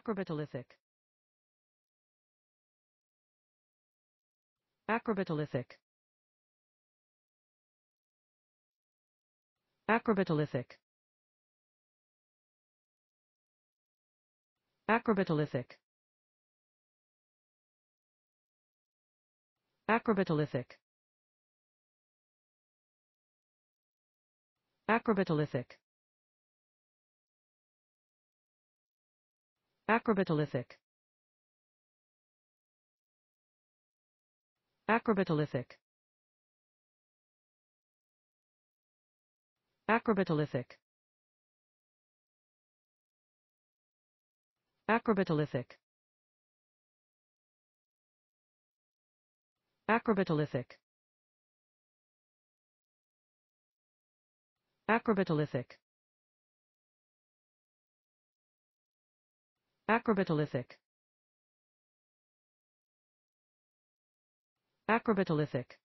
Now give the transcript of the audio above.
Acrobatolytic. Acrobatolytic. Acrobatolytic. Acrobatolytic. Acrobatolytic. Acrobatolytic. Acrobatalithic. Acrobatalithic. Acrobatalithic. Acrobatalithic. Acrobatalithic. Acrobatalithic. Acrobatalithic. Acrobatalithic.